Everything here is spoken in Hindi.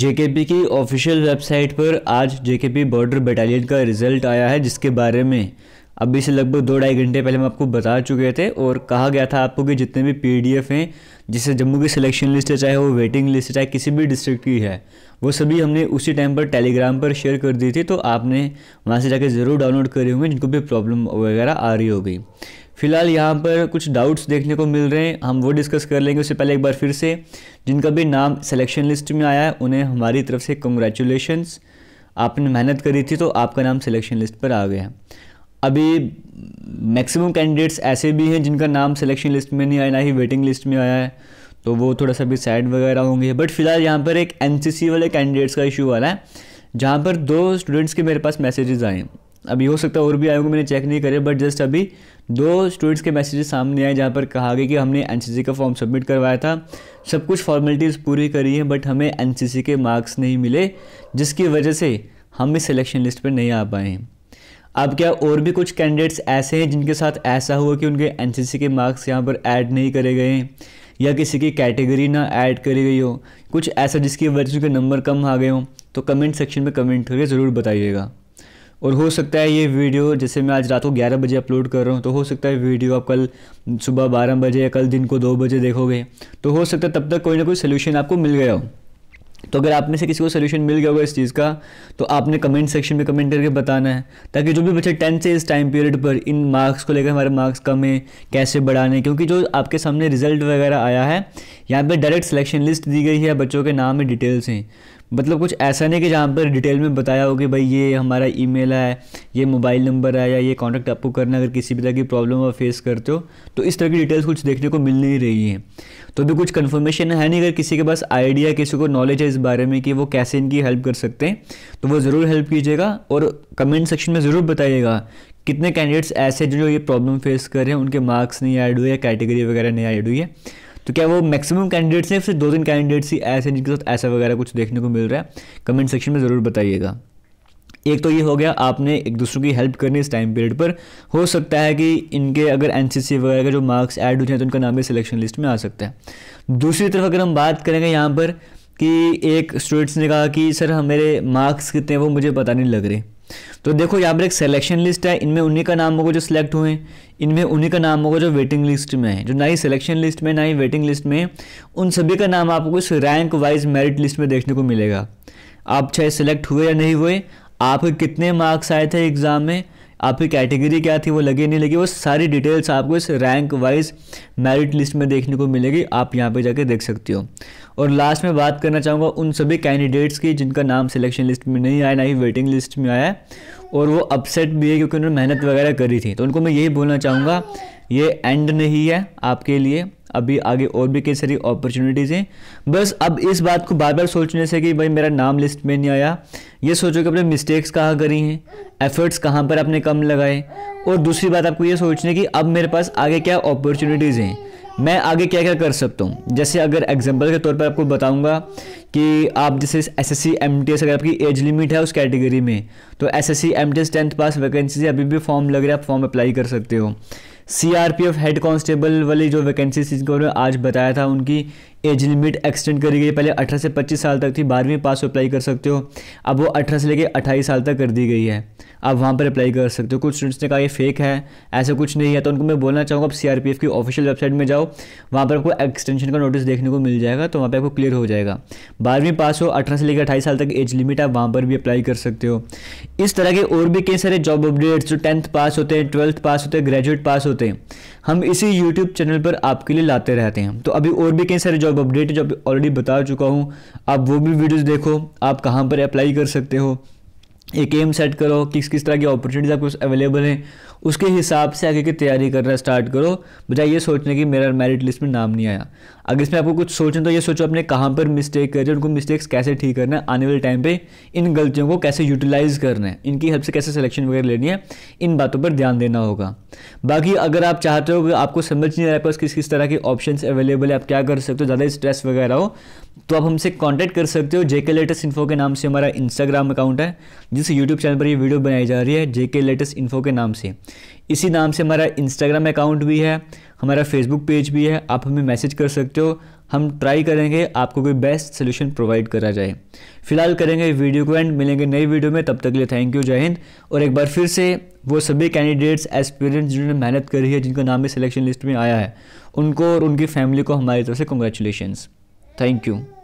जेकेपी की ऑफिशियल वेबसाइट पर आज जेकेपी बॉर्डर बटालियन का रिजल्ट आया है जिसके बारे में अभी से लगभग दो ढाई घंटे पहले हम आपको बता चुके थे और कहा गया था आपको कि जितने भी पीडीएफ हैं जिससे जम्मू की सिलेक्शन लिस्ट है चाहे वो वेटिंग लिस्ट है चाहे किसी भी डिस्ट्रिक्ट की है वो सभी हमने उसी टाइम पर टेलीग्राम पर शेयर कर दी थी तो आपने वहाँ से जाके ज़रूर डाउनलोड करे होंगे जिनको भी प्रॉब्लम वगैरह आ रही होगी फिलहाल यहाँ पर कुछ डाउट्स देखने को मिल रहे हैं हम वो डिस्कस कर लेंगे उससे पहले एक बार फिर से जिनका भी नाम सिलेक्शन लिस्ट में आया है उन्हें हमारी तरफ से कंग्रेचुलेशंस आपने मेहनत करी थी तो आपका नाम सिलेक्शन लिस्ट पर आ गया अभी मैक्सिमम कैंडिडेट्स ऐसे भी हैं जिनका नाम सिलेक्शन लिस्ट में नहीं आया ना ही वेटिंग लिस्ट में आया है तो वो थोड़ा सा भी सैड वगैरह होंगे बट फिलहाल यहाँ पर एक एनसीसी वाले कैंडिडेट्स का इशू आ रहा है जहाँ पर दो स्टूडेंट्स के मेरे पास मैसेजेस आए अभी हो सकता है और भी आए होंगे मैंने चेक नहीं करे बट जस्ट अभी दो स्टूडेंट्स के मैसेजेस सामने आए जहाँ पर कहा गया कि हमने एन का फॉर्म सबमिट करवाया था सब कुछ फॉर्मेलिटीज़ पूरी करी है बट हमें एन के मार्क्स नहीं मिले जिसकी वजह से हम इस सिलेक्शन लिस्ट पर नहीं आ पाए हैं अब क्या और भी कुछ कैंडिडेट्स ऐसे हैं जिनके साथ ऐसा हुआ कि उनके एन के मार्क्स यहाँ पर ऐड नहीं करे गए हैं या किसी की कैटेगरी ना ऐड करी गई हो कुछ ऐसा जिसकी वजह से उनके नंबर कम आ गए हों तो कमेंट सेक्शन में कमेंट करके ज़रूर बताइएगा और हो सकता है ये वीडियो जैसे मैं आज रात को 11 बजे अपलोड कर रहा हूँ तो हो सकता है वीडियो आप कल सुबह 12 बजे या कल दिन को 2 बजे देखोगे तो हो सकता है तब तक कोई ना कोई सोल्यूशन आपको मिल गया हो तो अगर आप में से किसी को सोल्यूशन मिल गया होगा इस चीज़ का तो आपने कमेंट सेक्शन में कमेंट करके बताना है ताकि जो भी बच्चे टेंथ से इस टाइम पीरियड पर इन मार्क्स को लेकर हमारे मार्क्स कम है कैसे बढ़ाने क्योंकि जो आपके सामने रिजल्ट वगैरह आया है यहाँ पर डायरेक्ट सिलेक्शन लिस्ट दी गई है बच्चों के नाम में डिटेल्स हैं मतलब कुछ ऐसा नहीं कि जहाँ पर डिटेल में बताया हो कि भाई ये हमारा ईमेल है ये मोबाइल नंबर है या ये कॉन्टैक्ट आपको करना अगर किसी भी तरह की प्रॉब्लम आप फेस करते हो तो इस तरह की डिटेल्स कुछ देखने को मिल नहीं रही हैं तो अभी कुछ कन्फर्मेशन है नहीं अगर किसी के पास आइडिया किसी को नॉलेज है इस बारे में कि वो कैसे इनकी हेल्प कर सकते हैं तो वो ज़रूर हेल्प कीजिएगा और कमेंट सेक्शन में ज़रूर बताइएगा कितने कैंडिडेट्स ऐसे जो ये प्रॉब्लम फेस कर रहे हैं उनके मार्क्स नहीं ऐड हुए या कैटेगरी वगैरह नहीं ऐड हुई है तो क्या वो मैक्सिमम कैंडिडेट्स हैं सिर्फ दो तीन कैंडिडेट्स ही ऐसे हैं जिनके साथ ऐसा वगैरह कुछ देखने को मिल रहा है कमेंट सेक्शन में ज़रूर बताइएगा एक तो ये हो गया आपने एक दूसरों की हेल्प करनी इस टाइम पीरियड पर हो सकता है कि इनके अगर एन वगैरह का जो मार्क्स ऐड हो जाए तो उनका नाम भी सिलेक्शन लिस्ट में आ सकता है दूसरी तरफ अगर हम बात करेंगे यहाँ पर कि एक स्टूडेंट्स ने कहा कि सर हमारे मार्क्स कितने वो मुझे पता नहीं लग रहे तो देखो यहाँ पर एक सिलेक्शन लिस्ट है इनमें उन्हीं का नाम होगा जो सिलेक्ट हुए इनमें उन्हीं का नाम होगा जो वेटिंग लिस्ट में है जो ना ही सिलेक्शन लिस्ट में ना ही वेटिंग लिस्ट में उन सभी का नाम आपको इस रैंक वाइज मेरिट लिस्ट में देखने को मिलेगा आप चाहे सिलेक्ट हुए या नहीं हुए आपके कितने मार्क्स आए थे एग्ज़ाम में आपकी कैटेगरी क्या थी वो लगी नहीं लगी वो सारी डिटेल्स आपको इस रैंक वाइज मेरिट लिस्ट में देखने को मिलेगी आप यहाँ पे जाके देख सकते हो और लास्ट में बात करना चाहूँगा उन सभी कैंडिडेट्स की जिनका नाम सिलेक्शन लिस्ट में नहीं आया ना ही वेटिंग लिस्ट में आया है और वो अपसेट भी है क्योंकि उन्होंने मेहनत वगैरह करी थी तो उनको मैं यही बोलना चाहूँगा ये एंड नहीं है आपके लिए अभी आगे और भी कई सारी अपॉर्चुनिटीज़ हैं बस अब इस बात को बार बार सोचने से कि भाई मेरा नाम लिस्ट में नहीं आया ये सोचो कि अपने मिस्टेक्स कहाँ करी हैं एफर्ट्स कहाँ पर आपने कम लगाए और दूसरी बात आपको ये सोचने की अब मेरे पास आगे क्या अपॉर्चुनिटीज़ हैं मैं आगे क्या क्या कर सकता हूँ जैसे अगर एग्जाम्पल के तौर पर आपको बताऊँगा कि आप जैसे S S C M T S अगर आपकी एज लिमिट है उस कैटेगरी में तो S S C M T S tenth pass vacancy अभी भी फॉर्म लग रहा है आप फॉर्म अप्लाई कर सकते हो C R P F head constable वाली जो वैकेंसीज जिनको मैंने आज बताया था उनकी एज लिमिट एक्सटेंड करी गई पहले 18 से 25 साल तक थी बारहवीं पास अप्लाई कर सकते हो अब वो 18 से लेके 28 साल तक कर दी गई है आप वहाँ पर अप्लाई कर सकते हो कुछ स्टूडेंट्स ने कहा ये फेक है ऐसा कुछ नहीं है तो उनको मैं बोलना चाहूँगा आप सी की ऑफिशियल वेबसाइट में जाओ वहाँ पर आपको एक्सटेंशन का नोटिस देखने को मिल जाएगा तो वहाँ पर आपको क्लियर हो जाएगा बारहवीं पास हो अठारह से लेकर अट्ठाईस साल तक एज लिमिट आप वहाँ पर भी अप्लाई कर सकते हो इस तरह के और भी कई सारे जॉब अपडेट्स जो टेंथ पास होते हैं ट्वेल्थ पास होते हैं ग्रेजुएट पास होते हैं हम इसी यूट्यूब चैनल पर आपके लिए लाते रहते हैं तो अभी और भी कई सारे जॉब जॉब अपडेट जो ऑलरेडी बता चुका हूँ आप वो भी वीडियोज़ देखो आप कहाँ पर अप्लाई कर सकते हो एक एम सेट करो किस किस तरह की अपॉर्चुनिटीज़ आपको अवेलेबल हैं उसके हिसाब से आगे की तैयारी करना स्टार्ट करो बजाय ये सोचने की मेरा मेरिट लिस्ट में नाम नहीं आया अगर इसमें आपको कुछ सोचें तो ये सोचो आपने कहाँ पर मिस्टेक हैं उनको मिस्टेक्स कैसे ठीक करना है आने वाले टाइम पे इन गलतियों को कैसे यूटिलाइज़ करना है इनकी हेल्प से कैसे सिलेक्शन वगैरह लेनी है इन बातों पर ध्यान देना होगा बाकी अगर आप चाहते हो कि आपको समझ नहीं आ रहा है किस किस तरह के ऑप्शन अवेलेबल है आप क्या कर सकते हो ज़्यादा स्ट्रेस वगैरह हो तो आप हमसे कांटेक्ट कर सकते हो जेके लेटेस्ट इन्फो के नाम से हमारा इंस्टाग्राम अकाउंट है जिस यूट्यूब चैनल पर ये वीडियो बनाई जा रही है जेके लेटेस्ट इन्फो के नाम से इसी नाम से हमारा इंस्टाग्राम अकाउंट भी है हमारा फेसबुक पेज भी है आप हमें मैसेज कर सकते हो हम ट्राई करेंगे आपको कोई बेस्ट सोल्यूशन प्रोवाइड करा जाए फिलहाल करेंगे वीडियो को एंड मिलेंगे नई वीडियो में तब तक के लिए थैंक यू जय हिंद और एक बार फिर से वो सभी कैंडिडेट्स एस्पिरेंट्स जिन्होंने मेहनत करी है जिनका नाम भी सिलेक्शन लिस्ट में आया है उनको और उनकी फैमिली को हमारी तरफ से कंग्रेचुलेशंस Thank you.